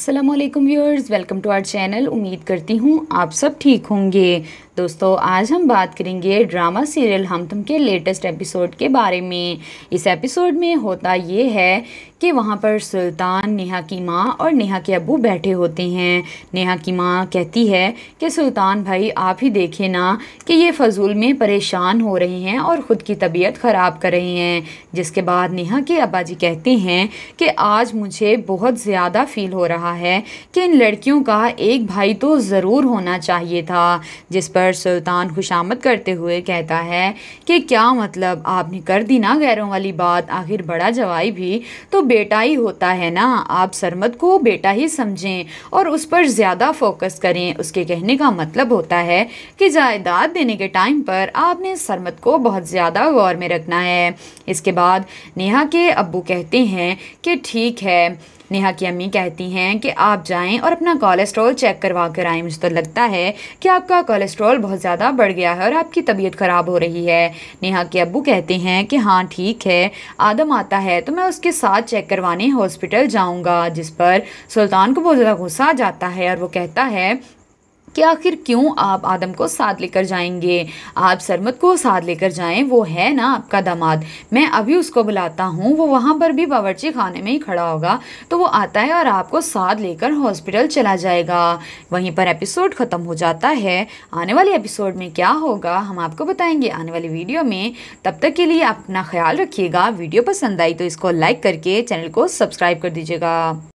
Aslam viewers welcome to our channel उम्मीद करती हूँ आप सब ठीक होंगे दोस्तों आज हम बात करेंगे ड्रामा सीरियल हम तुम के लेटेस्ट एपिसोड के बारे में इस एपिसोड में होता ये है कि वहाँ पर सुल्तान नेहा की माँ और नेहा के अबू बैठे होते हैं नेहा की माँ कहती है कि सुल्तान भाई आप ही देखें ना कि ये फजूल में परेशान हो रहे हैं और ख़ुद की तबीयत ख़राब कर रहे हैं जिसके बाद नेहा के अबा जी कहते हैं कि आज मुझे बहुत ज़्यादा फ़ील हो रहा है कि इन लड़कियों का एक भाई तो ज़रूर होना चाहिए था जिस पर पर सुल्तान खुशामद करते हुए कहता है कि क्या मतलब आपने कर दी ना गैरों वाली बात आखिर बड़ा जवाई भी तो बेटा ही होता है ना आप सरमद को बेटा ही समझें और उस पर ज़्यादा फोकस करें उसके कहने का मतलब होता है कि जायदाद देने के टाइम पर आपने सरमद को बहुत ज़्यादा गौर में रखना है इसके बाद नेहा के अबू कहते हैं कि ठीक है नेहा की अम्मी कहती हैं कि आप जाएं और अपना कोलेस्ट्रॉल चेक करवा कर आएँ मुझे तो लगता है कि आपका कोलेस्ट्रॉल बहुत ज़्यादा बढ़ गया है और आपकी तबीयत ख़राब हो रही है नेहा के अबू कहते हैं कि हाँ ठीक है आदम आता है तो मैं उसके साथ चेक करवाने हॉस्पिटल जाऊँगा जिस पर सुल्तान को बहुत ज़्यादा गुस्सा आ जाता है और वो कहता है कि आखिर क्यों आप आदम को साथ लेकर जाएंगे आप सरमत को साथ लेकर जाएं वो है ना आपका दामाद मैं अभी उसको बुलाता हूँ वो वहाँ पर भी बावर्ची खाने में ही खड़ा होगा तो वो आता है और आपको साथ लेकर हॉस्पिटल चला जाएगा वहीं पर एपिसोड ख़त्म हो जाता है आने वाले एपिसोड में क्या होगा हम आपको बताएंगे आने वाली वीडियो में तब तक के लिए अपना ख्याल रखिएगा वीडियो पसंद आई तो इसको लाइक करके चैनल को सब्सक्राइब कर दीजिएगा